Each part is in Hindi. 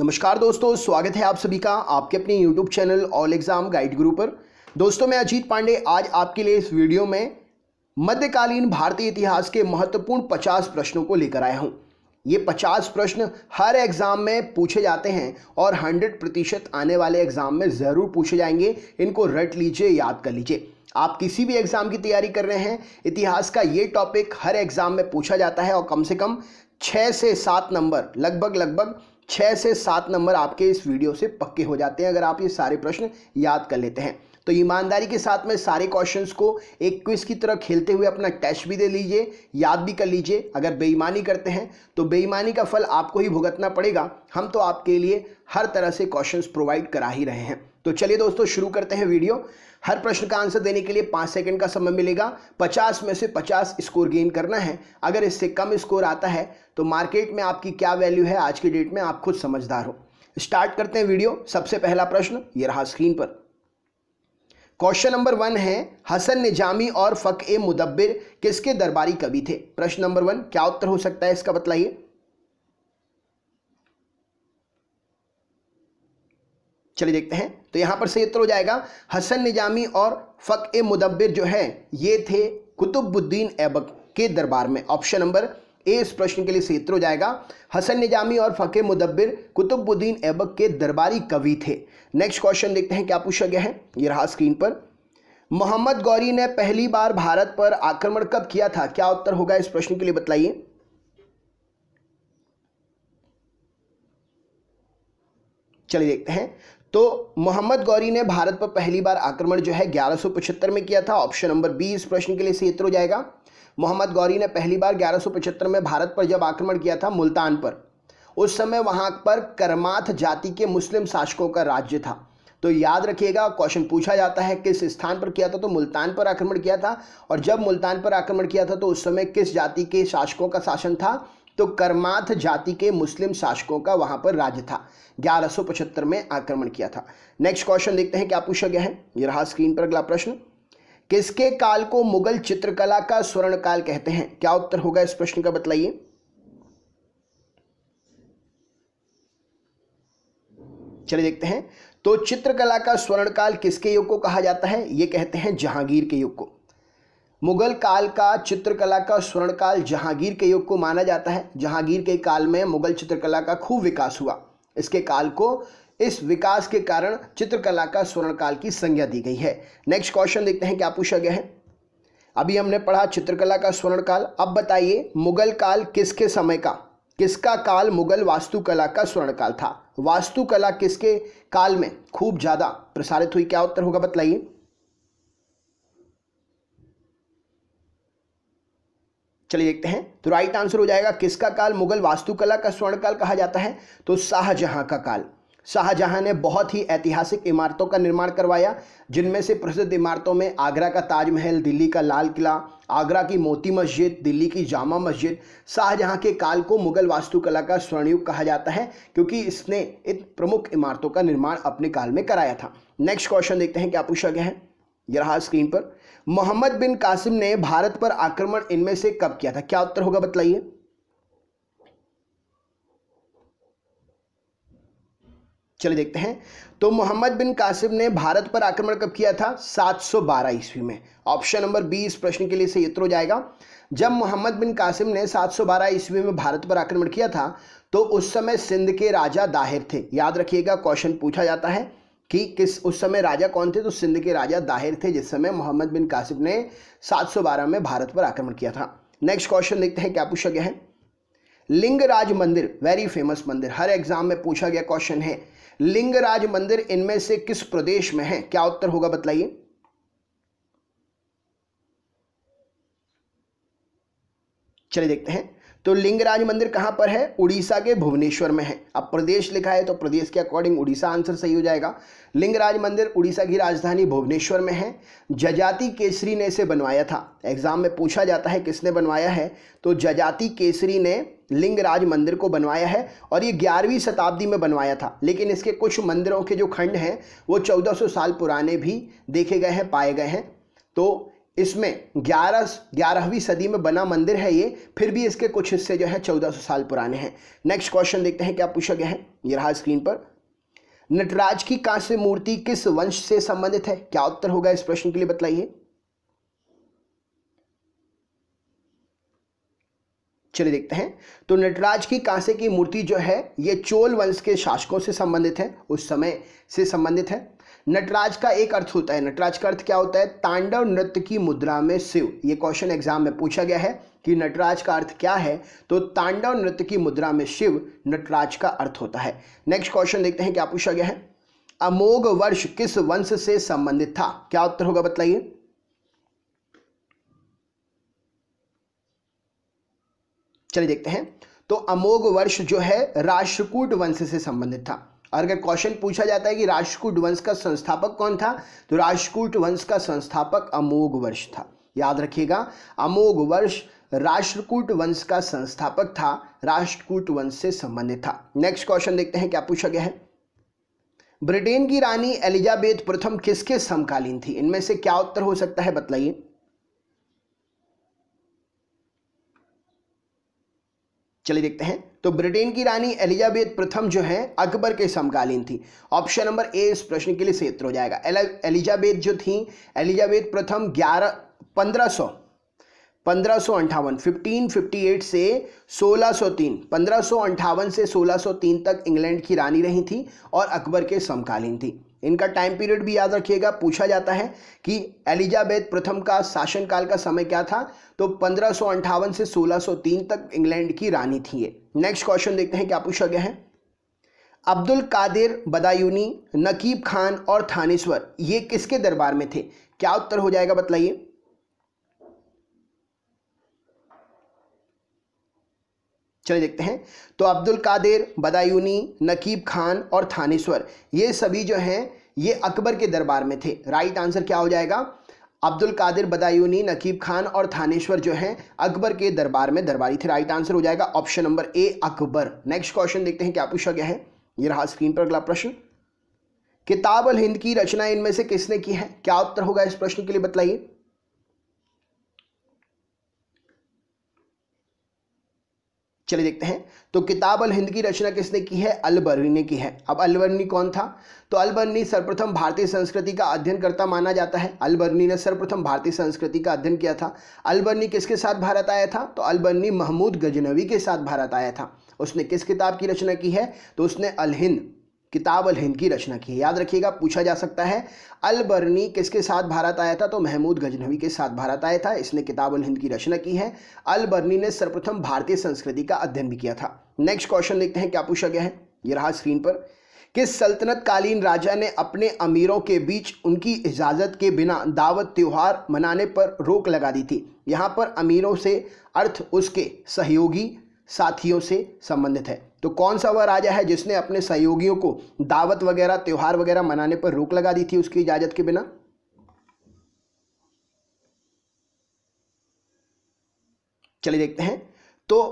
नमस्कार दोस्तों स्वागत है आप सभी का आपके अपने YouTube channel all exam guide Guru पर दोस्तों मैं अजीत पांडे आज आपके लिए इस वीडियो में मध्यकालीन भारतीय इतिहास के महत्वपूर्ण 50 प्रश्नों को लेकर आया हूँ ये 50 प्रश्न हर एग्ज़ाम में पूछे जाते हैं और 100 प्रतिशत आने वाले एग्ज़ाम में ज़रूर पूछे जाएंगे इनको रट लीजिए याद कर लीजिए आप किसी भी एग्ज़ाम की तैयारी कर रहे हैं इतिहास का ये टॉपिक हर एग्ज़ाम में पूछा जाता है और कम से कम छः से सात नंबर लगभग लगभग छः से सात नंबर आपके इस वीडियो से पक्के हो जाते हैं अगर आप ये सारे प्रश्न याद कर लेते हैं तो ईमानदारी के साथ में सारे क्वेश्चंस को एक क्विज की तरह खेलते हुए अपना टेस्ट भी दे लीजिए याद भी कर लीजिए अगर बेईमानी करते हैं तो बेईमानी का फल आपको ही भुगतना पड़ेगा हम तो आपके लिए हर तरह से क्वेश्चंस प्रोवाइड करा ही रहे हैं तो चलिए दोस्तों शुरू करते हैं वीडियो हर प्रश्न का आंसर देने के लिए पाँच सेकंड का समय मिलेगा पचास में से पचास स्कोर गेन करना है अगर इससे कम स्कोर आता है तो मार्केट में आपकी क्या वैल्यू है आज की डेट में आप खुद समझदार हो स्टार्ट करते हैं वीडियो सबसे पहला प्रश्न ये रहा स्क्रीन पर क्वेश्चन नंबर वन है हसन निजामी और फ़क ए मुदब्बिर किसके दरबारी कवि थे प्रश्न नंबर वन क्या उत्तर हो सकता है इसका बतलाइए चलिए देखते हैं तो यहाँ पर सही उत्तर हो जाएगा हसन निजामी और फ़क ए मुदब्बिर जो है ये थे कुतुबुद्दीन ऐबक के दरबार में ऑप्शन नंबर ए इस प्रश्न के लिए सही उत्तर हो जाएगा हसन निजामी और फ़के मुदब्बिर कुतुबुद्दीन ऐबक के दरबारी कवि थे नेक्स्ट क्वेश्चन देखते हैं क्या पूछा गया है ये रहा स्क्रीन पर मोहम्मद गौरी ने पहली बार भारत पर आक्रमण कब किया था क्या उत्तर होगा इस प्रश्न के लिए बताइए चलिए देखते हैं तो मोहम्मद गौरी ने भारत पर पहली बार आक्रमण जो है 1175 में किया था ऑप्शन नंबर बी इस प्रश्न के लिए सही हो जाएगा मोहम्मद गौरी ने पहली बार 1175 में भारत पर जब आक्रमण किया था मुल्तान पर उस समय वहां पर करमाथ जाति के मुस्लिम शासकों का राज्य था तो याद रखिएगा क्वेश्चन पूछा जाता है किस स्थान पर किया था तो मुल्तान पर आक्रमण किया था और जब मुल्तान पर आक्रमण किया था तो उस समय किस जाति के शासकों का शासन था तो कर्माथ जाति के मुस्लिम शासकों का वहां पर राज्य था 1175 में आक्रमण किया था नेक्स्ट क्वेश्चन देखते हैं क्या पूछा गया है ये रहा स्क्रीन पर अगला प्रश्न किसके काल को मुगल चित्रकला का स्वर्ण काल कहते हैं क्या उत्तर होगा इस प्रश्न का बतलाइए चलिए देखते हैं तो चित्रकला का स्वर्ण काल किसके युग को कहा जाता है यह कहते हैं जहांगीर के युग को मुगल काल का चित्रकला का स्वर्ण काल जहांगीर के युग को माना जाता है जहांगीर के काल में मुगल चित्रकला का खूब विकास हुआ इसके काल को इस विकास के कारण चित्रकला का स्वर्ण काल की संज्ञा दी गई है नेक्स्ट क्वेश्चन देखते हैं क्या पूछा गया है अभी हमने पढ़ा चित्रकला का स्वर्ण काल अब बताइए मुगल काल किसके समय का किसका काल मुगल वास्तुकला का स्वर्ण काल था वास्तुकला किसके काल में खूब ज़्यादा प्रसारित हुई क्या उत्तर होगा बतलाइए चलिए देखते हैं तो राइट आंसर हो जाएगा किसका काल मुगल वास्तुकला का स्वर्ण काल कहा जाता है तो शाहजहां का काल शाहजहां ने बहुत ही ऐतिहासिक इमारतों का निर्माण करवाया जिनमें से प्रसिद्ध इमारतों में आगरा का ताजमहल दिल्ली का लाल किला आगरा की मोती मस्जिद दिल्ली की जामा मस्जिद शाहजहां के काल को मुगल वास्तुकला का स्वर्णयुग कहा जाता है क्योंकि इसने इन प्रमुख इमारतों का निर्माण अपने काल में कराया था नेक्स्ट क्वेश्चन देखते हैं क्या पूछा गया है यह रहा स्क्रीन पर मोहम्मद बिन कासिम ने भारत पर आक्रमण इनमें से कब किया था क्या उत्तर होगा बतलाइए चलिए देखते हैं तो मोहम्मद बिन कासिम ने भारत पर आक्रमण कब किया था 712 ईस्वी में ऑप्शन नंबर बी इस प्रश्न के लिए सही उत्तर हो जाएगा जब मोहम्मद बिन कासिम ने 712 ईस्वी में भारत पर आक्रमण किया था तो उस समय सिंध के राजा दाहिर थे याद रखिएगा क्वेश्चन पूछा जाता है कि किस उस समय राजा कौन थे तो सिंध के राजा दाहिर थे जिस समय मोहम्मद बिन कासिफ ने 712 में भारत पर आक्रमण किया था नेक्स्ट क्वेश्चन देखते हैं क्या पूछा गया है लिंगराज मंदिर वेरी फेमस मंदिर हर एग्जाम में पूछा गया क्वेश्चन है लिंगराज मंदिर इनमें से किस प्रदेश में है क्या उत्तर होगा बतलाइए चलिए देखते हैं तो लिंगराज मंदिर कहाँ पर है उड़ीसा के भुवनेश्वर में है अब प्रदेश लिखा है तो प्रदेश के अकॉर्डिंग उड़ीसा आंसर सही हो जाएगा लिंगराज मंदिर उड़ीसा की राजधानी भुवनेश्वर में है जजाति केसरी ने इसे बनवाया था एग्जाम में पूछा जाता है किसने बनवाया है तो जजाति केसरी ने लिंगराज मंदिर को बनवाया है और ये ग्यारहवीं शताब्दी में बनवाया था लेकिन इसके कुछ मंदिरों के जो खंड हैं वो चौदह साल पुराने भी देखे गए हैं पाए गए हैं तो इसमें ग्यारह ग्यारहवीं सदी में बना मंदिर है ये फिर भी इसके कुछ हिस्से जो है 1400 साल पुराने हैं नेक्स्ट क्वेश्चन देखते हैं क्या पूछा गया है ये रहा स्क्रीन पर नटराज की कांस्य मूर्ति किस वंश से संबंधित है क्या उत्तर होगा इस प्रश्न के लिए बतलाइए चलिए देखते हैं तो नटराज की कांसे की मूर्ति जो है ये चोल वंश के शासकों से संबंधित है उस समय से संबंधित है नटराज का एक अर्थ होता है नटराज का अर्थ क्या होता है तांडव नृत्य की मुद्रा में शिव ये क्वेश्चन एग्जाम में पूछा गया है कि नटराज का अर्थ क्या है तो तांडव नृत्य की मुद्रा में शिव नटराज का अर्थ होता है नेक्स्ट क्वेश्चन देखते हैं क्या पूछा गया है अमोघ वर्ष किस वंश से संबंधित था क्या उत्तर होगा बताइए चलिए देखते हैं तो अमोघ वर्ष जो है राष्ट्रकूट वंश से संबंधित था और अगर क्वेश्चन पूछा जाता है कि राष्ट्रकूट वंश का संस्थापक कौन था तो राष्ट्रकूट वंश का संस्थापक अमोघ वर्ष था याद रखिएगा अमोग वर्ष राष्ट्रकूट वंश का संस्थापक था राष्ट्रकूट वंश से संबंधित था नेक्स्ट क्वेश्चन देखते हैं क्या पूछा गया है ब्रिटेन की रानी एलिजाबेथ प्रथम किसके समकालीन थी इनमें से क्या उत्तर हो सकता है बतलाइए चलिए देखते हैं तो ब्रिटेन की रानी एलिजाबेथ प्रथम जो है अकबर के समकालीन थी ऑप्शन नंबर ए इस प्रश्न के लिए सेत्र हो जाएगा एलिजाबेथ जो थी एलिजाबेथ प्रथम ग्यारह पंद्रह सौ पंद्रह सौ अंठावन फिफ्टीन फिफ्टी एट से सोलह सौ तीन पंद्रह सौ अंठावन से सोलह सौ तीन तक इंग्लैंड की रानी रही थी और अकबर के समकालीन थी इनका टाइम पीरियड भी याद रखिएगा पूछा जाता है कि एलिजाबेथ प्रथम का शासनकाल का समय क्या था तो पंद्रह से 1603 तक इंग्लैंड की रानी थी ये नेक्स्ट क्वेश्चन देखते हैं क्या पूछा गया है अब्दुल कादिर बदायूनी नकीब खान और थानेश्वर ये किसके दरबार में थे क्या उत्तर हो जाएगा बतलाइए चलिए देखते हैं तो अब्दुल कादिर बदायूनी नकीब खान और थानेश्वर ये सभी जो हैं ये अकबर के दरबार में थे राइट आंसर क्या हो जाएगा अब्दुल कादिर बदायूनी नकीब खान और थानेश्वर जो हैं अकबर के दरबार में दरबारी थे राइट आंसर हो जाएगा option number A Akbar next question देखते हैं क्या पूछा गया है ये रहा स्क्रीन पर अगला प्रश्न किताब अल हिंद की रचना इनमें से किसने की है क्या उत्तर होगा इस प्रश्न के लिए बताइए चलिए देखते हैं तो किताब अल हिंद की रचना किसने की है अलबर्नी ने की है अब अलबर्नी कौन था तो अलबर्नी सर्वप्रथम भारतीय संस्कृति का अध्ययन करता माना जाता है अलबर्नी ने सर्वप्रथम भारतीय संस्कृति का अध्ययन किया था अलबर्नी किसके साथ भारत आया था तो अलबर्नी महमूद गजनवी के साथ भारत आया था उसने किस किताब की रचना की है तो उसने अलहिंद किताब अल हिंद की रचना की है याद रखिएगा पूछा जा सकता है अल बरनी किसके साथ भारत आया था तो महमूद गजनवी के साथ भारत आया था इसने किताब अल हिंद की रचना की है अल बरनी ने सर्वप्रथम भारतीय संस्कृति का अध्ययन भी किया था नेक्स्ट क्वेश्चन देखते हैं क्या पूछा गया है ये रहा स्क्रीन पर किस सल्तनतकालीन राजा ने अपने अमीरों के बीच उनकी इजाज़त के बिना दावत त्यौहार मनाने पर रोक लगा दी थी यहाँ पर अमीरों से अर्थ उसके सहयोगी साथियों से संबंधित है तो कौन सा वह राजा है जिसने अपने सहयोगियों को दावत वगैरह त्यौहार वगैरह मनाने पर रोक लगा दी थी उसकी इजाजत के बिना चलिए देखते हैं तो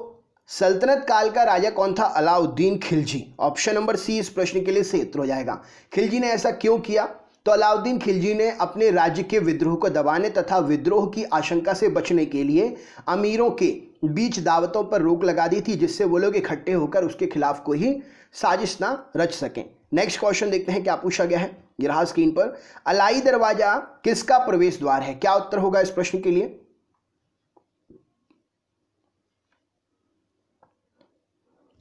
सल्तनत काल का राजा कौन था Alauddin Khilji option number C इस प्रश्न के लिए से हो जाएगा खिलजी ने ऐसा क्यों किया तो अलाउद्दीन खिलजी ने अपने राज्य के विद्रोह को दबाने तथा विद्रोह की आशंका से बचने के लिए अमीरों के बीच दावतों पर रोक लगा दी थी जिससे वो लोग इकट्ठे होकर उसके खिलाफ कोई साजिश ना रच सकें नेक्स्ट क्वेश्चन देखते हैं क्या पूछा गया है ये रहा स्क्रीन पर अलाई दरवाजा किसका प्रवेश द्वार है क्या उत्तर होगा इस प्रश्न के लिए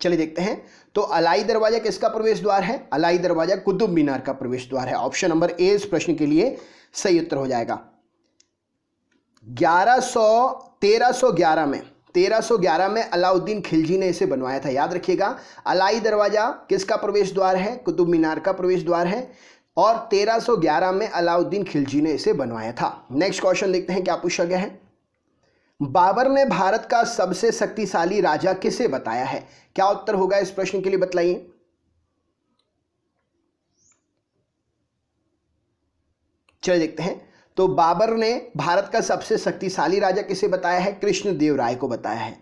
चलिए देखते हैं तो अलाई दरवाजा किसका प्रवेश द्वार है अलाई दरवाजा कुतुब मीनार का प्रवेश द्वार है ऑप्शन नंबर ए इस प्रश्न के लिए सही उत्तर हो जाएगा ग्यारह सौ तेरह सौ ग्यारह में 1311 में अलाउद्दीन खिलजी ने इसे बनवाया था याद रखिएगा अलाई दरवाज़ा किसका प्रवेश द्वार है कुतुब मीनार का प्रवेश द्वार है और 1311 में अलाउद्दीन खिलजी ने इसे बनवाया था नेक्स्ट क्वेश्चन देखते हैं क्या पूछा गया है बाबर ने भारत का सबसे शक्तिशाली राजा किसे बताया है क्या उत्तर होगा इस प्रश्न के लिए बतलाइए चलिए देखते हैं तो बाबर ने भारत का सबसे शक्तिशाली राजा किसे बताया है कृष्णदेव राय को बताया है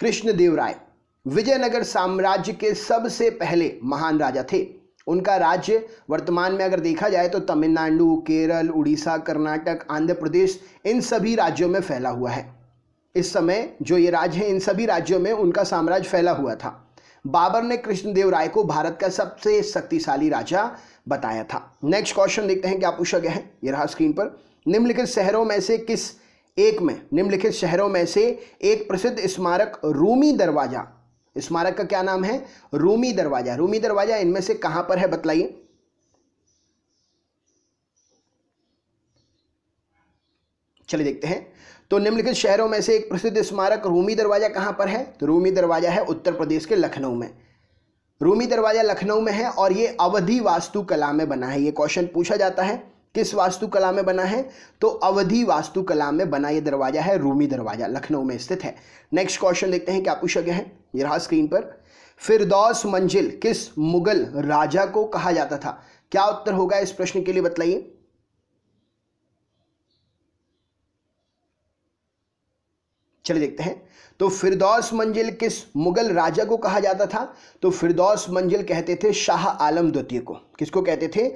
कृष्णदेव राय विजयनगर साम्राज्य के सबसे पहले महान राजा थे उनका राज्य वर्तमान में अगर देखा जाए तो तमिलनाडु केरल उड़ीसा कर्नाटक आंध्र प्रदेश इन सभी राज्यों में फैला हुआ है इस समय जो ये राज्य हैं इन सभी राज्यों में उनका साम्राज्य फैला हुआ था बाबर ने कृष्णदेव राय को भारत का सबसे शक्तिशाली राजा बताया था नेक्स्ट क्वेश्चन देखते हैं क्या पूछा गया है ये रहा स्क्रीन पर निम्नलिखित शहरों में से किस एक में निम्नलिखित शहरों में से एक प्रसिद्ध स्मारक रूमी दरवाजा स्मारक का क्या नाम है रूमी दरवाजा रूमी दरवाजा इनमें से कहां पर है बतलाइए चलिए देखते हैं तो निम्नलिखित शहरों में से एक प्रसिद्ध स्मारक रूमी दरवाज़ा कहाँ पर है तो रूमी दरवाज़ा है उत्तर प्रदेश के लखनऊ में रूमी दरवाज़ा लखनऊ में है और ये अवधि वास्तुकला में बना है ये क्वेश्चन पूछा जाता है किस वास्तुकला में बना है तो अवधि वास्तुकला में बना ये दरवाज़ा है रूमी दरवाज़ा लखनऊ में स्थित है नेक्स्ट क्वेश्चन देखते हैं क्या पूछा गया है ये रहा स्क्रीन पर फिरदौस मंजिल किस मुगल राजा को कहा जाता था क्या उत्तर होगा इस प्रश्न के लिए बताइए चले देखते हैं तो फिरदौस मंजिल किस मुगल राजा को कहा जाता था तो फिरदौस मंजिल कहते थे शाह आलम द्वितीय को किसको कहते थे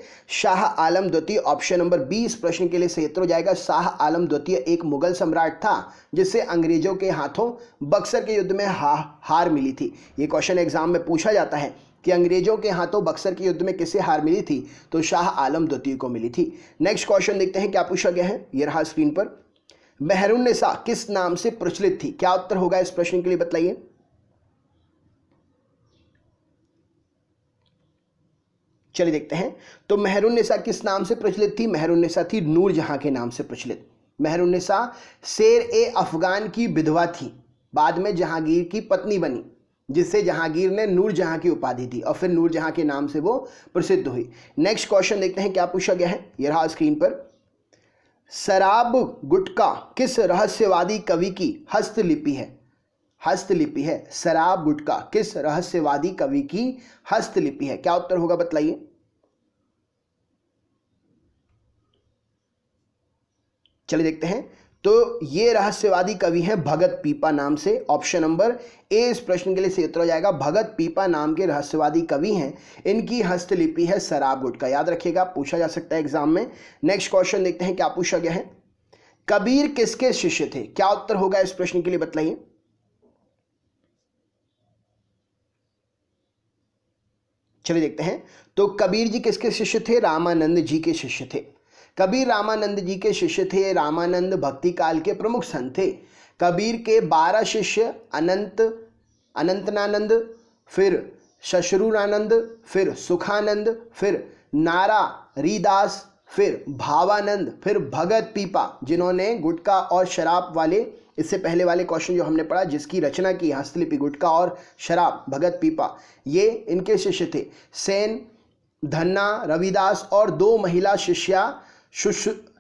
शाह आलम द्वितीय ऑप्शन नंबर बी इस प्रश्न के लिए उत्तर हो जाएगा शाह आलम द्वितीय एक मुगल सम्राट था जिससे अंग्रेजों के हाथों बक्सर के युद्ध में हा, हार मिली थी ये क्वेश्चन एग्जाम में पूछा जाता है कि अंग्रेजों के हाथों बक्सर के युद्ध में किसे हार मिली थी तो शाह आलम द्वितीय को मिली थी नेक्स्ट क्वेश्चन देखते हैं क्या पूछा गया है ये रहा स्क्रीन पर बहरुन्निसा किस नाम से प्रचलित थी क्या उत्तर होगा इस प्रश्न के लिए बताइए चलिए देखते हैं तो मेहरुन्निसा किस नाम से प्रचलित थी मेहरुन्निसा थी नूरजहां के नाम से प्रचलित मेहरुन्निसा शेर ए अफगान की विधवा थी बाद में जहांगीर की पत्नी बनी जिससे जहांगीर ने नूरजहां की उपाधि दी और फिर नूरजहां के नाम से वो प्रसिद्ध हुई नेक्स्ट क्वेश्चन देखते हैं क्या पूछा गया है यह रहा स्क्रीन पर शराब गुटका किस रहस्यवादी कवि की हस्तलिपि है हस्तलिपि है शराब गुटका किस रहस्यवादी कवि की हस्तलिपि है क्या उत्तर होगा बतलाइए चलिए देखते हैं तो ये रहस्यवादी कवि हैं भगत पीपा नाम से ऑप्शन नंबर ए इस प्रश्न के लिए सही उत्तर हो जाएगा भगत पीपा नाम के रहस्यवादी कवि हैं इनकी हस्तलिपि है शराब गुट का याद रखिएगा पूछा जा सकता है एग्जाम में नेक्स्ट क्वेश्चन देखते हैं क्या पूछा गया है कबीर किसके शिष्य थे क्या उत्तर होगा इस प्रश्न के लिए बतलाइए चलिए देखते हैं तो कबीर जी किसके शिष्य थे रामानंद जी के शिष्य थे कबीर रामानंद जी के शिष्य थे रामानंद भक्ति काल के प्रमुख संत थे कबीर के बारह शिष्य अनंत अनंतनानंद फिर शश्रुरानंद फिर सुखानंद फिर नारा रिदास फिर भावानंद फिर भगत पीपा जिन्होंने गुटका और शराब वाले इससे पहले वाले क्वेश्चन जो हमने पढ़ा जिसकी रचना की हस्तलिपि गुटका और शराब भगत पीपा ये इनके शिष्य थे सेन धन्ना रविदास और दो महिला शिष्या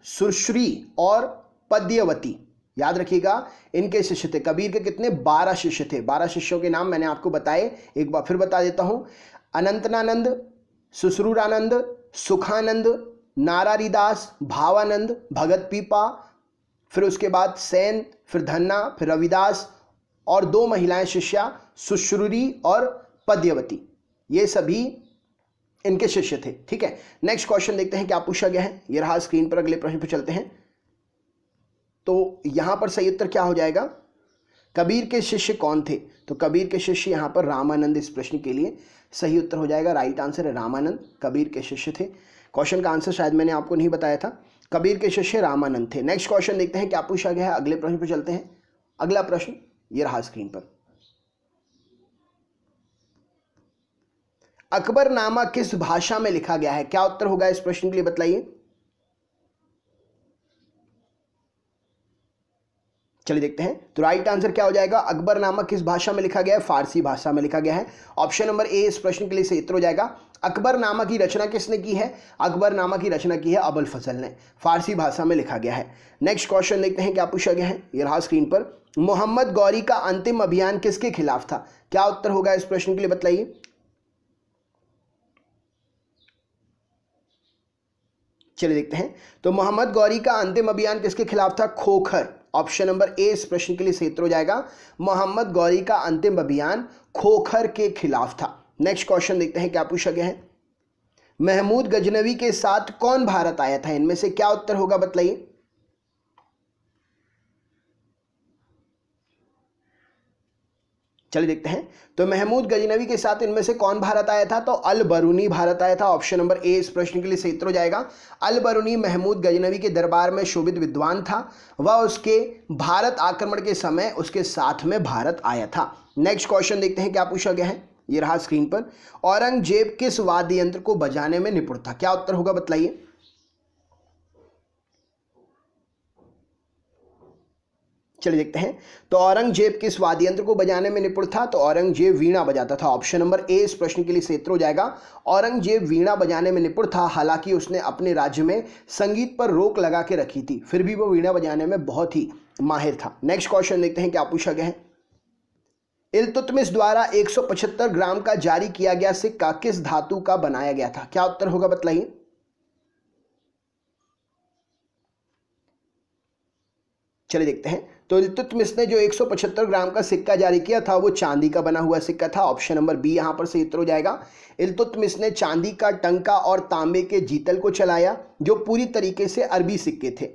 सुश्री और पद्यवती याद रखिएगा इनके शिष्य थे कबीर के कितने बारह शिष्य थे बारह शिष्यों के नाम मैंने आपको बताए एक बार फिर बता देता हूँ अनंतनानंद सुश्रूरानंद सुखानंद नारारीदास भावानंद भगत पीपा फिर उसके बाद सैन फिर धन्ना फिर रविदास और दो महिलाएं शिष्या सुश्रूरी और पद्यवती ये सभी इनके शिष्य थे ठीक है नेक्स्ट क्वेश्चन देखते हैं क्या पूछा गया है ये रहा स्क्रीन पर अगले प्रश्न पर चलते हैं तो यहां पर सही उत्तर क्या हो जाएगा कबीर के शिष्य कौन थे तो कबीर के शिष्य यहां पर रामानंद इस प्रश्न के लिए सही उत्तर हो जाएगा राइट आंसर है रामानंद कबीर के शिष्य थे क्वेश्चन का आंसर शायद मैंने आपको नहीं बताया था कबीर के शिष्य रामानंद थे नेक्स्ट क्वेश्चन देखते हैं क्या पूछा गया है अगले प्रश्न पर चलते हैं अगला प्रश्न ये रहा स्क्रीन पर अकबरनामा किस भाषा में लिखा गया है क्या उत्तर होगा इस प्रश्न के लिए बताइए चलिए देखते हैं तो राइट आंसर क्या हो जाएगा अकबरनामा किस भाषा में लिखा गया है फारसी भाषा में लिखा गया है ऑप्शन नंबर ए इस प्रश्न के लिए सही उत्तर हो जाएगा अकबरनामा की रचना किसने की है अकबरनामा की रचना की है अबुल फजल ने फारसी भाषा में लिखा गया है नेक्स्ट क्वेश्चन देखते हैं क्या पूछा गया है ये रहा स्क्रीन पर मोहम्मद गौरी का अंतिम अभियान किसके खिलाफ था क्या उत्तर होगा इस प्रश्न के लिए बताइए चलिए देखते हैं तो मोहम्मद गौरी का अंतिम अभियान किसके खिलाफ था खोखर ऑप्शन नंबर ए इस प्रश्न के लिए सेत्र हो जाएगा मोहम्मद गौरी का अंतिम अभियान खोखर के खिलाफ था नेक्स्ट क्वेश्चन देखते हैं क्या पूछा गया है महमूद गजनवी के साथ कौन भारत आया था इनमें से क्या उत्तर होगा बताइए चलिए देखते हैं तो महमूद गजनवी के साथ इनमें से कौन भारत आया था तो अल बरूनी भारत आया था ऑप्शन नंबर ए इस प्रश्न के लिए सही उत्तर हो जाएगा अल बरूनी महमूद गजनवी के दरबार में शोभित विद्वान था वह उसके भारत आक्रमण के समय उसके साथ में भारत आया था नेक्स्ट क्वेश्चन देखते हैं क्या पूछा गया है ये रहा स्क्रीन पर औरंगजेब किस वाद्य यंत्र को बजाने में निपुण था क्या उत्तर होगा बताइए चलिए देखते हैं तो औरंगजेब किस वाद्यंत्र को बजाने में निपुण था तो औरंगजेब वीणा बजाता था ऑप्शन नंबर ए इस प्रश्न के लिए क्षेत्र हो जाएगा औरंगजेब वीणा बजाने में निपुण था हालांकि उसने अपने राज्य में संगीत पर रोक लगा के रखी थी फिर भी वो वीणा बजाने में बहुत ही माहिर था नेक्स्ट क्वेश्चन देखते हैं क्या पूछा गया है इलतुतमिस द्वारा एक ग्राम का जारी किया गया सिक्का किस धातु का बनाया गया था क्या उत्तर होगा बतलाइए चलिए देखते हैं तो इल्तुतमिस ने जो 175 ग्राम का सिक्का जारी किया था वो चांदी का बना हुआ सिक्का था ऑप्शन नंबर बी यहाँ पर सही उत्तर हो जाएगा इल्तुतमिस ने चांदी का टंका और तांबे के जीतल को चलाया जो पूरी तरीके से अरबी सिक्के थे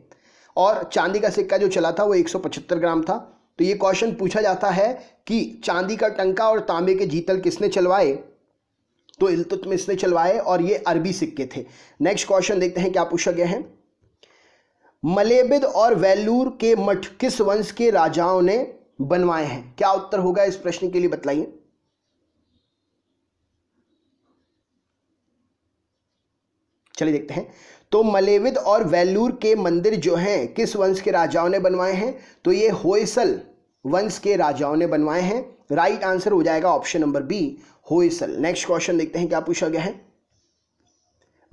और चांदी का सिक्का जो चला था वो एक ग्राम था तो ये क्वेश्चन पूछा जाता है कि चांदी का टंका और तांबे के जीतल किसने चलवाए तो इल्तुतमिस ने चलवाए और ये अरबी सिक्के थे नेक्स्ट क्वेश्चन देखते हैं क्या पूछा गया है मलेबिद और वेलूर के मठ किस वंश के राजाओं ने बनवाए हैं क्या उत्तर होगा इस प्रश्न के लिए बतलाइए चलिए देखते हैं तो मलेविद और वेलूर के मंदिर जो हैं किस वंश के राजाओं ने बनवाए हैं तो ये होयसल वंश के राजाओं ने बनवाए हैं राइट आंसर हो जाएगा option number B Hoysala next question देखते हैं क्या पूछा गया है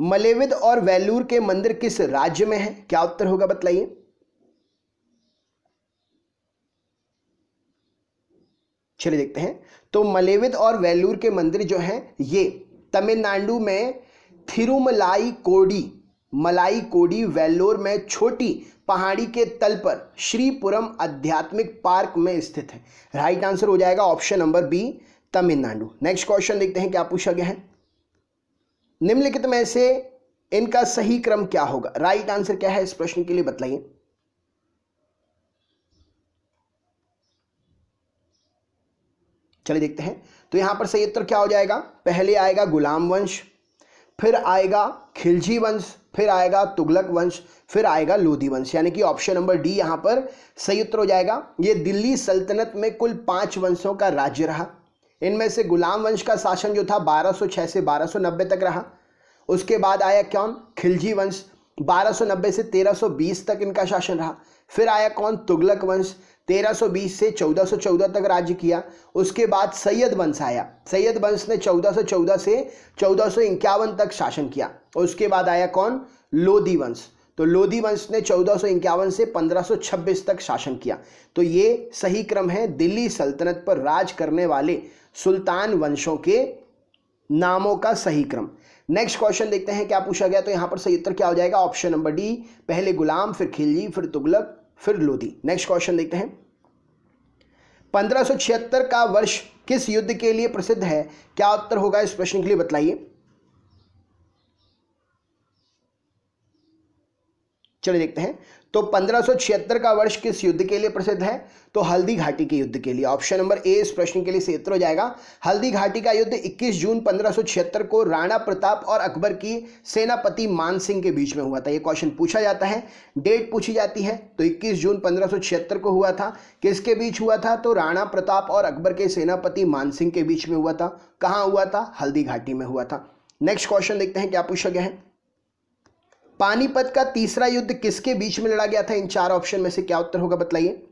मलेविद और वेलूर के मंदिर किस राज्य में है क्या उत्तर होगा बतलाइए चलिए देखते हैं तो मलेविद और वेलूर के मंदिर जो हैं ये तमिलनाडु में थिरुमलाई कोडी मलाई कोडी वेल्लोर में छोटी पहाड़ी के तल पर श्रीपुरम आध्यात्मिक पार्क में स्थित है राइट आंसर हो जाएगा option number B Tamil Nadu next question देखते हैं क्या पूछा गया है निम्नलिखित में से इनका सही क्रम क्या होगा राइट आंसर क्या है इस प्रश्न के लिए बताइए चलिए देखते हैं तो यहां पर सही उत्तर क्या हो जाएगा पहले आएगा गुलाम वंश फिर आएगा खिलजी वंश फिर आएगा तुगलक वंश फिर आएगा लोधी वंश यानी कि ऑप्शन नंबर डी यहां पर सही उत्तर हो जाएगा यह दिल्ली सल्तनत में कुल पांच वंशों का राज्य रहा इनमें से गुलाम वंश का शासन जो था 1206 से 1290 तक रहा उसके बाद आया कौन खिलजी वंश 1290 से 1320 तक इनका शासन रहा फिर आया कौन तुगलक वंश 1320 से 1414 तक राज्य किया उसके बाद सैयद वंश आया सैयद वंश ने 1414 से चौदह तक शासन किया उसके बाद आया कौन लोधी वंश तो लोधी वंश ने चौदह से 1526 तक शासन किया तो ये सही क्रम है दिल्ली सल्तनत पर राज करने वाले सुल्तान वंशों के नामों का सही क्रम नेक्स्ट क्वेश्चन देखते हैं क्या पूछा गया तो यहां पर सही उत्तर क्या हो जाएगा ऑप्शन नंबर डी पहले गुलाम फिर खिलजी फिर तुगलक फिर लोधी नेक्स्ट क्वेश्चन देखते हैं 1576 का वर्ष किस युद्ध के लिए प्रसिद्ध है क्या उत्तर होगा इस प्रश्न के लिए बतलाइए चलिए देखते हैं तो पंद्रह का वर्ष किस युद्ध के लिए प्रसिद्ध है तो हल्दी घाटी के युद्ध के लिए ऑप्शन नंबर ए इस प्रश्न के लिए उत्तर हो जाएगा हल्दी घाटी का युद्ध 21 जून पंद्रह को राणा प्रताप और अकबर की सेनापति मान सिंह के बीच में हुआ था यह क्वेश्चन पूछा जाता है डेट पूछी जाती है तो इक्कीस जून पंद्रह को हुआ था किसके बीच हुआ था तो राणा प्रताप और अकबर के सेनापति मान सिंह के बीच में हुआ था कहाँ हुआ था हल्दी घाटी में हुआ था नेक्स्ट क्वेश्चन देखते हैं क्या पूछा गया है पानीपत का तीसरा युद्ध किसके बीच में लड़ा गया था इन चार ऑप्शन में से क्या उत्तर होगा बतलाइए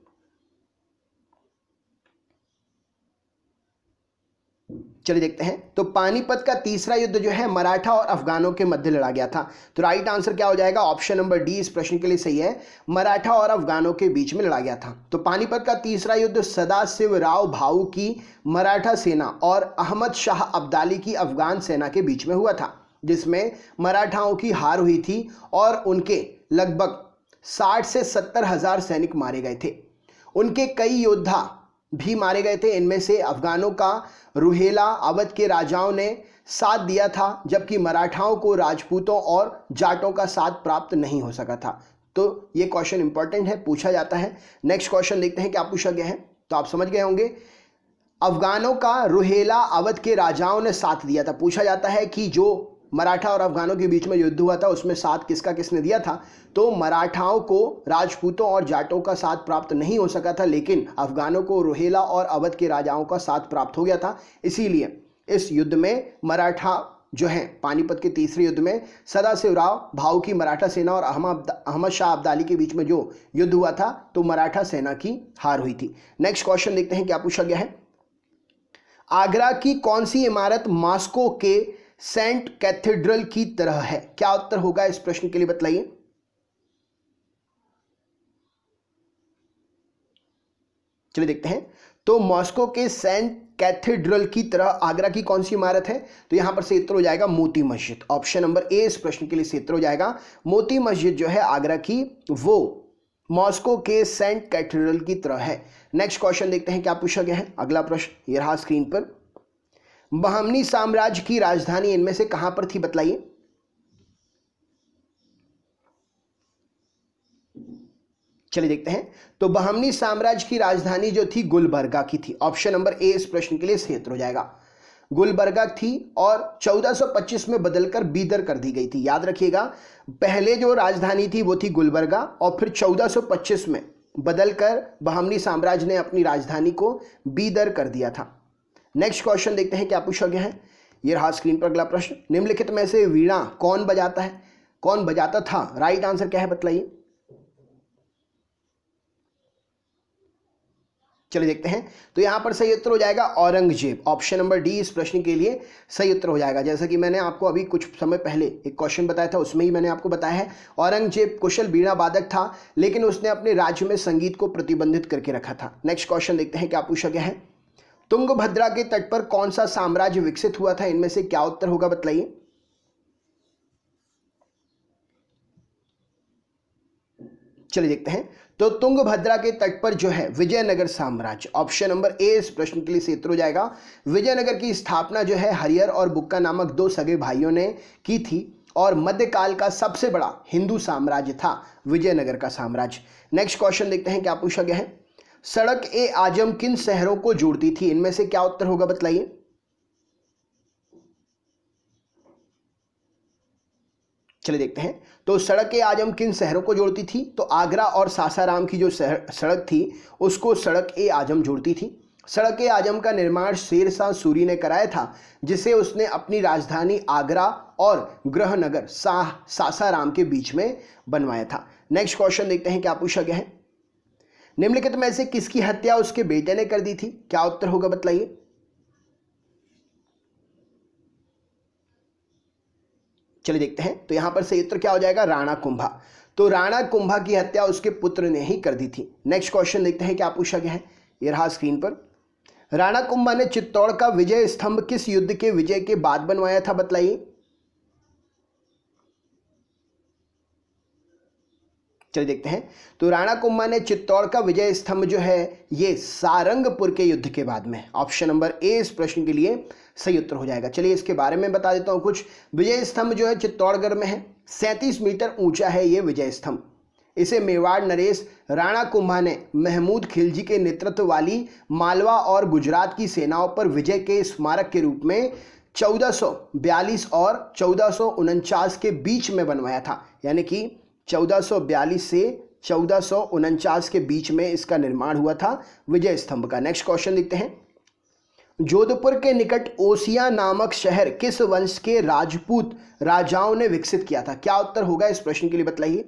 चलिए देखते हैं तो पानीपत का तीसरा युद्ध जो है मराठा और अफगानों के मध्य लड़ा गया था तो राइट आंसर क्या हो जाएगा ऑप्शन नंबर डी इस प्रश्न के लिए सही है मराठा और अफगानों के बीच में लड़ा गया था तो पानीपत का तीसरा युद्ध सदाशिव राव भाऊ की मराठा सेना और अहमद शाह अब्दाली की अफगान सेना के बीच में हुआ था जिसमें मराठाओं की हार हुई थी और उनके लगभग साठ से सत्तर हजार सैनिक मारे गए थे उनके कई योद्धा भी मारे गए थे इनमें से अफगानों का रुहेला अवध के राजाओं ने साथ दिया था जबकि मराठाओं को राजपूतों और जाटों का साथ प्राप्त नहीं हो सका था तो ये क्वेश्चन इंपॉर्टेंट है पूछा जाता है नेक्स्ट क्वेश्चन देखते हैं क्या पूछा गया है तो आप समझ गए होंगे अफगानों का रुहेला अवध के राजाओं ने साथ दिया था पूछा जाता है कि जो मराठा और अफगानों के बीच में युद्ध हुआ था उसमें साथ किसका किसने दिया था तो मराठाओं को राजपूतों और जाटों का साथ प्राप्त नहीं हो सका था लेकिन अफगानों को रोहेला और अवध के राजाओं का साथ प्राप्त हो गया था इसीलिए इस युद्ध में मराठा जो है पानीपत के तीसरे युद्ध में सदाशिवराव भाव की मराठा सेना और अहमद शाह अब्दाली के बीच में जो युद्ध हुआ था तो मराठा सेना की हार हुई थी नेक्स्ट क्वेश्चन देखते हैं क्या पूछा गया है आगरा की कौन सी इमारत मास्को के सेंट कैथेड्रल की तरह है क्या उत्तर होगा इस प्रश्न के लिए बताइए चलिए देखते हैं तो मॉस्को के सेंट कैथेड्रल की तरह आगरा की कौन सी इमारत है तो यहां पर से हो जाएगा मोती मस्जिद ऑप्शन नंबर ए इस प्रश्न के लिए से हो जाएगा मोती मस्जिद जो है आगरा की वो मॉस्को के सेंट कैथेड्रल की तरह है नेक्स्ट क्वेश्चन देखते हैं क्या पूछा गया है अगला प्रश्न ये रहा स्क्रीन पर बहमनी साम्राज्य की राजधानी इनमें से कहां पर थी बतलाइए चलिए देखते हैं तो बहमनी साम्राज्य की राजधानी जो थी गुलबर्गा की थी ऑप्शन नंबर ए इस प्रश्न के लिए क्षेत्र हो जाएगा गुलबर्गा थी और 1425 में बदलकर बीदर कर दी गई थी याद रखिएगा पहले जो राजधानी थी वो थी गुलबर्गा और फिर 1425 में बदलकर बहमनी साम्राज्य ने अपनी राजधानी को बीदर कर दिया था नेक्स्ट क्वेश्चन देखते हैं क्या पूछा गया है ये रहा स्क्रीन पर अगला प्रश्न निम्नलिखित में से वीणा कौन बजाता है कौन बजाता था राइट आंसर क्या है बतलाइए चलिए देखते हैं तो यहां पर सही उत्तर हो जाएगा औरंगजेब ऑप्शन नंबर डी इस प्रश्न के लिए सही उत्तर हो जाएगा जैसा कि मैंने आपको अभी कुछ समय पहले एक क्वेश्चन बताया था उसमें ही मैंने आपको बताया है औरंगजेब कुशल बीणा वादक था लेकिन उसने अपने राज्य में संगीत को प्रतिबंधित करके रखा था नेक्स्ट क्वेश्चन देखते हैं क्या पूछा गया है तुंगभद्रा के तट पर कौन सा साम्राज्य विकसित हुआ था इनमें से क्या उत्तर होगा बतलाइए चलिए देखते हैं तो तुंगभद्रा के तट पर जो है विजयनगर साम्राज्य ऑप्शन नंबर ए इस प्रश्न के लिए क्षेत्र हो जाएगा विजयनगर की स्थापना जो है हरियर और बुक्का नामक दो सगे भाइयों ने की थी और मध्यकाल का सबसे बड़ा हिंदू साम्राज्य था विजयनगर का साम्राज्य नेक्स्ट क्वेश्चन देखते हैं क्या पूछा गया है सड़क ए आजम किन शहरों को जोड़ती थी इनमें से क्या उत्तर होगा बतलाइए चलिए देखते हैं तो सड़क ए आजम किन शहरों को जोड़ती थी तो आगरा और सासाराम की जो शहर सड़क थी उसको सड़क ए आजम जोड़ती थी सड़क ए आजम का निर्माण शेरशाह सूरी ने कराया था जिसे उसने अपनी राजधानी आगरा और गृहनगर सा, सासाराम के बीच में बनवाया था नेक्स्ट क्वेश्चन देखते हैं क्या पूछा गया है निम्नलिखित में से किसकी हत्या उसके बेटे ने कर दी थी क्या उत्तर होगा बतलाइए चलिए देखते हैं तो यहां पर सही उत्तर क्या हो जाएगा राणा कुंभा तो राणा कुंभा की हत्या उसके पुत्र ने ही कर दी थी नेक्स्ट क्वेश्चन देखते हैं क्या पूछा गया है ये रहा स्क्रीन पर राणा कुंभा ने चित्तौड़ का विजय स्तंभ किस युद्ध के विजय के बाद बनवाया था बतलाइए चलिए देखते हैं तो राणा कुम्मा ने चित्तौड़ का विजय स्तंभ जो है ये सारंगपुर के युद्ध के बाद में ऑप्शन नंबर ए इस प्रश्न के लिए सही उत्तर हो जाएगा चलिए इसके बारे में बता देता हूँ कुछ विजय स्तंभ जो है चित्तौड़गढ़ में है सैंतीस मीटर ऊंचा है ये विजय स्तंभ इसे मेवाड़ नरेश राणा कुंभा ने महमूद खिलजी के नेतृत्व वाली मालवा और गुजरात की सेनाओं पर विजय के स्मारक के रूप में 1442 और चौदह के बीच में बनवाया था यानी कि 1442 से चौदह के बीच में इसका निर्माण हुआ था विजय स्तंभ का नेक्स्ट क्वेश्चन देखते हैं जोधपुर के निकट ओसिया नामक शहर किस वंश के राजपूत राजाओं ने विकसित किया था क्या उत्तर होगा इस प्रश्न के लिए बतलाइए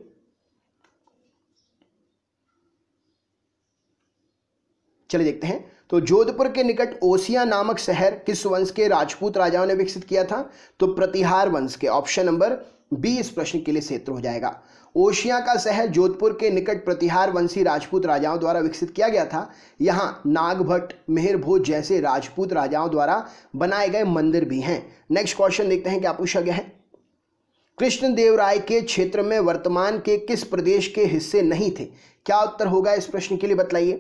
चलिए देखते हैं तो जोधपुर के निकट ओसिया नामक शहर किस वंश के राजपूत राजाओं ने विकसित किया था तो प्रतिहार वंश के ऑप्शन नंबर बी इस प्रश्न के लिए क्षेत्र हो जाएगा ओशिया का शहर जोधपुर के निकट प्रतिहार वंशी राजपूत राजाओं द्वारा विकसित किया गया था यहाँ नागभट्ट मेहरभोज जैसे राजपूत राजाओं द्वारा बनाए गए मंदिर भी हैं नेक्स्ट क्वेश्चन देखते हैं क्या पूछा गया है कृष्णदेव राय के क्षेत्र में वर्तमान के किस प्रदेश के हिस्से नहीं थे क्या उत्तर होगा इस प्रश्न के लिए बतलाइए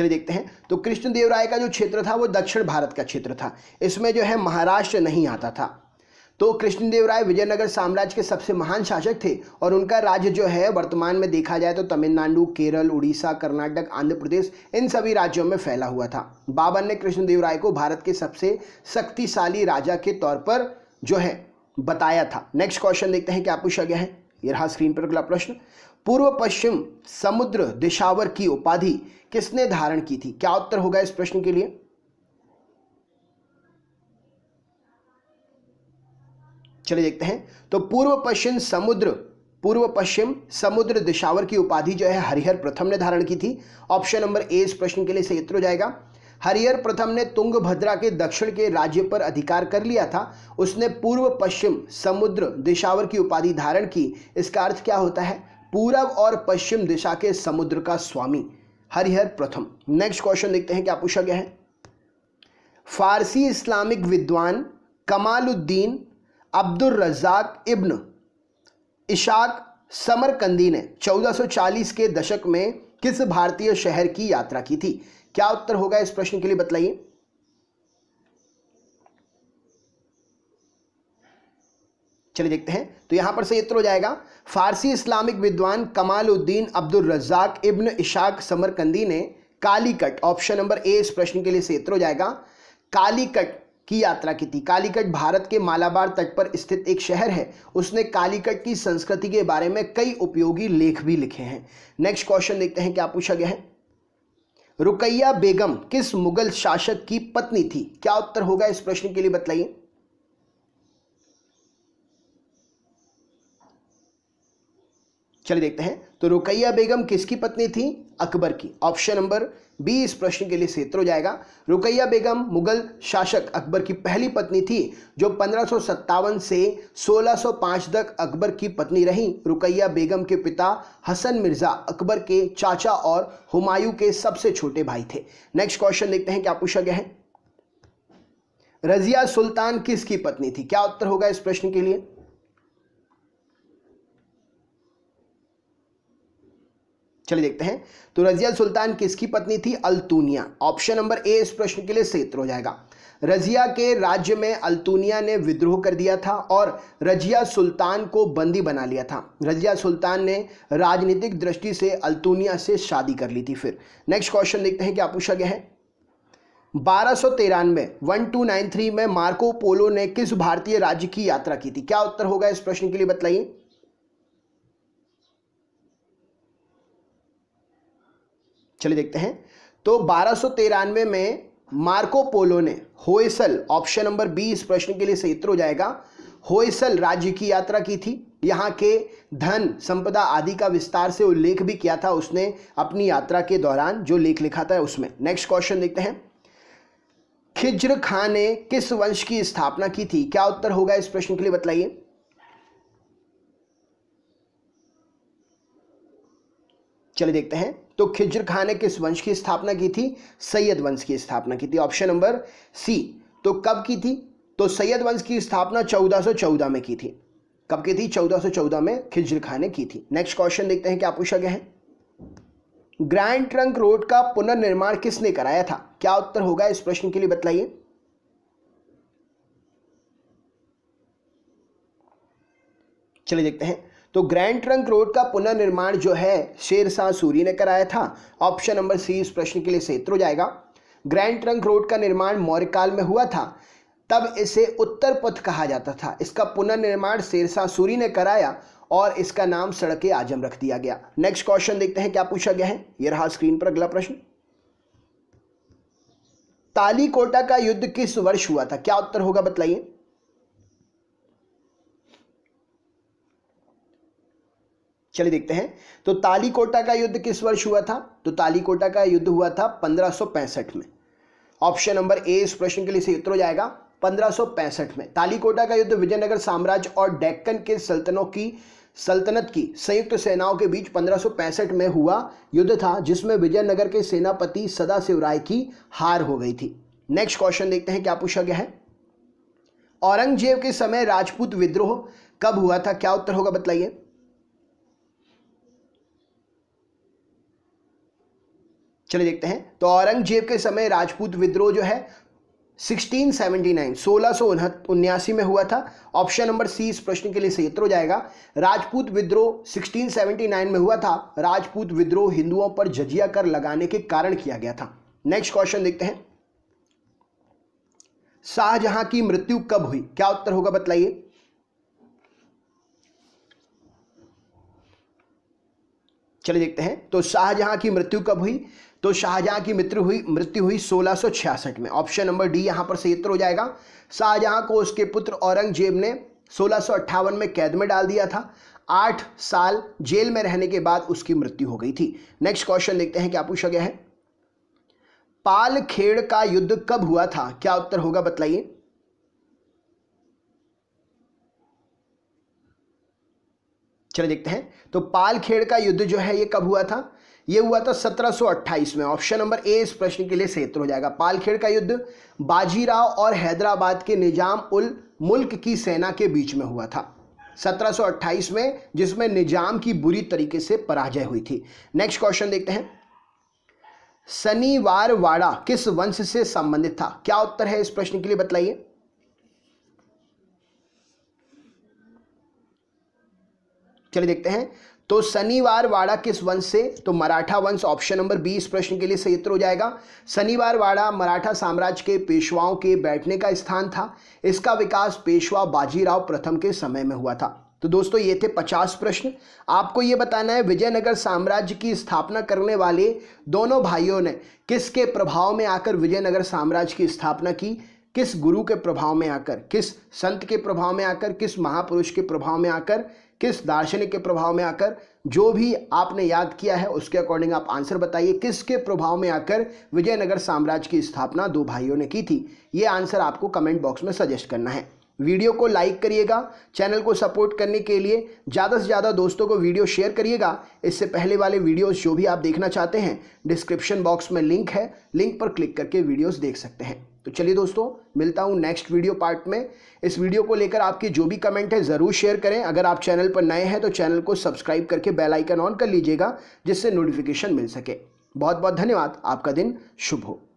चलिए देखते हैं तो कृष्णदेव राय का जो क्षेत्र था वो दक्षिण भारत का क्षेत्र था इसमें जो है महाराष्ट्र नहीं आता था तो कृष्णदेव राय विजयनगर साम्राज्य के सबसे महान शासक थे और उनका राज्य जो है वर्तमान में देखा जाए तो तमिलनाडु केरल उड़ीसा कर्नाटक आंध्र प्रदेश इन सभी राज्यों में फैला हुआ था बाबर ने कृष्णदेव राय को भारत के सबसे शक्तिशाली राजा के तौर पर जो है बताया था नेक्स्ट क्वेश्चन देखते हैं क्या पूछा गया है यह रहा स्क्रीन पर अगला प्रश्न पूर्व पश्चिम समुद्र दिशावर की उपाधि किसने धारण की थी क्या उत्तर होगा इस प्रश्न के लिए चलिए देखते हैं तो पूर्व पश्चिम समुद्र पूर्व पश्चिम समुद्र दिशावर की उपाधि जो है हरिहर प्रथम ने धारण की थी ऑप्शन नंबर ए इस प्रश्न के लिए सही उत्तर हो जाएगा हरिहर प्रथम ने तुंग भद्रा के दक्षिण के राज्य पर अधिकार कर लिया था उसने पूर्व पश्चिम समुद्र दिशावर की उपाधि धारण की इसका अर्थ क्या होता है पूरब और पश्चिम दिशा के समुद्र का स्वामी हरिहर प्रथम नेक्स्ट क्वेश्चन देखते हैं क्या पूछा गया है फारसी इस्लामिक विद्वान कमालुद्दीन अब्दुल रजाक इब्न इशाक समरकंदी ने 1440 के दशक में किस भारतीय शहर की यात्रा की थी क्या उत्तर होगा इस प्रश्न के लिए बतलाइए चलिए देखते हैं तो यहां पर सही उत्तर हो जाएगा फ़ारसी इस्लामिक विद्वान कमाल उद्दीन अब्दुल रजाक इब्न इशाक समरकंदी ने कालीकट ऑप्शन नंबर ए इस प्रश्न के लिए सेत्र हो जाएगा कालीकट की यात्रा की थी कालीकट भारत के मालाबार तट पर स्थित एक शहर है उसने कालीकट की संस्कृति के बारे में कई उपयोगी लेख भी लिखे हैं नेक्स्ट क्वेश्चन देखते हैं क्या पूछा गया है रुकैया बेगम किस मुगल शासक की पत्नी थी क्या उत्तर होगा इस प्रश्न के लिए बताइए चलिए देखते हैं तो रुकैया बेगम किसकी पत्नी थी अकबर की ऑप्शन नंबर बी इस प्रश्न के लिए सेत्र हो जाएगा रुकैया बेगम मुगल शासक अकबर की पहली पत्नी थी जो पंद्रह से 1605 तक अकबर की पत्नी रही रुकैया बेगम के पिता हसन मिर्जा अकबर के चाचा और हुमायूं के सबसे छोटे भाई थे नेक्स्ट क्वेश्चन देखते हैं क्या पूछा गया है रजिया सुल्तान किसकी पत्नी थी क्या उत्तर होगा इस प्रश्न के लिए चलिए देखते हैं तो रजिया सुल्तान किसकी पत्नी थी अल्तूनिया ऑप्शन नंबर ए इस प्रश्न के लिए क्षेत्र हो जाएगा रजिया के राज्य में अल्तूनिया ने विद्रोह कर दिया था और रजिया सुल्तान को बंदी बना लिया था रजिया सुल्तान ने राजनीतिक दृष्टि से अल्तूनिया से शादी कर ली थी फिर नेक्स्ट क्वेश्चन देखते हैं क्या पूछा गया है बारह सौ तिरानवे वन टू नाइन थ्री में मार्को पोलो ने किस भारतीय राज्य की यात्रा की थी क्या उत्तर होगा इस प्रश्न के लिए बताइए चलिए देखते हैं तो बारह में मार्को पोलो ने होयसल ऑप्शन नंबर बी इस प्रश्न के लिए सही उत्तर हो जाएगा होयसल राज्य की यात्रा की थी यहाँ के धन संपदा आदि का विस्तार से उल्लेख भी किया था उसने अपनी यात्रा के दौरान जो लेख लिखा था उसमें नेक्स्ट क्वेश्चन देखते हैं खिज्र खां ने किस वंश की स्थापना की थी क्या उत्तर होगा इस प्रश्न के लिए बताइए चलिए देखते हैं तो खिजर खान ने किस वंश की स्थापना की थी सैयद वंश की स्थापना की थी ऑप्शन नंबर सी तो कब की थी तो सैयद वंश की स्थापना 1414 में की थी कब की थी 1414 में खिजर खान ने की थी नेक्स्ट क्वेश्चन देखते हैं क्या पूछा गया है ग्रैंड ट्रंक रोड का पुनर्निर्माण किसने कराया था क्या उत्तर होगा इस प्रश्न के लिए बतलाइए चलिए देखते हैं तो ग्रैंड ट्रंक रोड का पुनर्निर्माण जो है शेरशाह सूरी ने कराया था ऑप्शन नंबर सी इस प्रश्न के लिए सेत्र हो जाएगा ग्रैंड ट्रंक रोड का निर्माण मौर्य काल में हुआ था तब इसे उत्तर पथ कहा जाता था इसका पुनर्निर्माण शेरशाह सूरी ने कराया और इसका नाम सड़क आजम रख दिया गया नेक्स्ट क्वेश्चन देखते हैं क्या पूछा गया है ये रहा स्क्रीन पर अगला प्रश्न ताली कोटा का युद्ध किस वर्ष हुआ था क्या उत्तर होगा बतलाइए चलिए देखते हैं तो तालीकोटा का युद्ध किस वर्ष हुआ था तो तालीकोटा का युद्ध हुआ था 1565 में ऑप्शन नंबर ए इस प्रश्न के लिए सही उत्तर हो जाएगा 1565 में तालीकोटा का युद्ध विजयनगर साम्राज्य और डेक्कन के सल्तनों की सल्तनत की संयुक्त सेनाओं के बीच 1565 में हुआ युद्ध था जिसमें विजयनगर के सेनापति सदा राय की हार हो गई थी नेक्स्ट क्वेश्चन देखते हैं क्या पूछा गया है औरंगजेब के समय राजपूत विद्रोह कब हुआ था क्या उत्तर होगा बताइए चलिए देखते हैं तो औरंगजेब के समय राजपूत विद्रोह जो है 1679 सोलह में हुआ था ऑप्शन नंबर सी इस प्रश्न के लिए सही उत्तर हो जाएगा राजपूत विद्रोह 1679 में हुआ था राजपूत विद्रोह हिंदुओं पर जजिया कर लगाने के कारण किया गया था नेक्स्ट क्वेश्चन देखते हैं शाहजहां की मृत्यु कब हुई क्या उत्तर होगा बतलाइए चलिए देखते हैं तो शाहजहां की मृत्यु कब हुई तो शाहजहां की मृत्यु हुई मृत्यु हुई 1666 में ऑप्शन नंबर डी यहां पर सही उत्तर हो जाएगा शाहजहां को उसके पुत्र औरंगजेब ने सोलह में कैद में डाल दिया था आठ साल जेल में रहने के बाद उसकी मृत्यु हो गई थी नेक्स्ट क्वेश्चन देखते हैं क्या पूछा गया है पाल खेड़ का युद्ध कब हुआ था क्या उत्तर होगा बतलाइए चलो देखते हैं तो पालखेड़ का युद्ध जो है ये कब हुआ था ये हुआ था 1728 में ऑप्शन नंबर ए इस प्रश्न के लिए क्षेत्र हो जाएगा पालखेड़ का युद्ध बाजीराव और हैदराबाद के निजाम उल मुल्क की सेना के बीच में हुआ था 1728 में जिसमें निजाम की बुरी तरीके से पराजय हुई थी नेक्स्ट क्वेश्चन देखते हैं शनिवार वाड़ा किस वंश से संबंधित था क्या उत्तर है इस प्रश्न के लिए बतलाइए चलिए देखते हैं तो शनिवार वाड़ा किस वंश से तो मराठा वंश ऑप्शन नंबर बी इस प्रश्न के लिए सही उत्तर हो जाएगा शनिवार वाड़ा मराठा साम्राज्य के पेशवाओं के बैठने का स्थान था इसका विकास पेशवा बाजीराव प्रथम के समय में हुआ था तो दोस्तों ये थे पचास प्रश्न आपको ये बताना है विजयनगर साम्राज्य की स्थापना करने वाले दोनों भाइयों ने किसके प्रभाव में आकर विजयनगर साम्राज्य की स्थापना की किस गुरु के प्रभाव में आकर किस संत के प्रभाव में आकर किस महापुरुष के प्रभाव में आकर किस दार्शनिक के प्रभाव में आकर जो भी आपने याद किया है उसके अकॉर्डिंग आप आंसर बताइए किसके प्रभाव में आकर विजयनगर साम्राज्य की स्थापना दो भाइयों ने की थी ये आंसर आपको कमेंट बॉक्स में सजेस्ट करना है वीडियो को लाइक करिएगा चैनल को सपोर्ट करने के लिए ज़्यादा से ज़्यादा दोस्तों को वीडियो शेयर करिएगा इससे पहले वाले वीडियोस जो भी आप देखना चाहते हैं डिस्क्रिप्शन बॉक्स में लिंक है लिंक पर क्लिक करके वीडियोस देख सकते हैं तो चलिए दोस्तों मिलता हूँ नेक्स्ट वीडियो पार्ट में इस वीडियो को लेकर आपके जो भी कमेंट है ज़रूर शेयर करें अगर आप चैनल पर नए हैं तो चैनल को सब्सक्राइब करके बेल आइकन ऑन कर लीजिएगा जिससे नोटिफिकेशन मिल सके बहुत बहुत धन्यवाद आपका दिन शुभ हो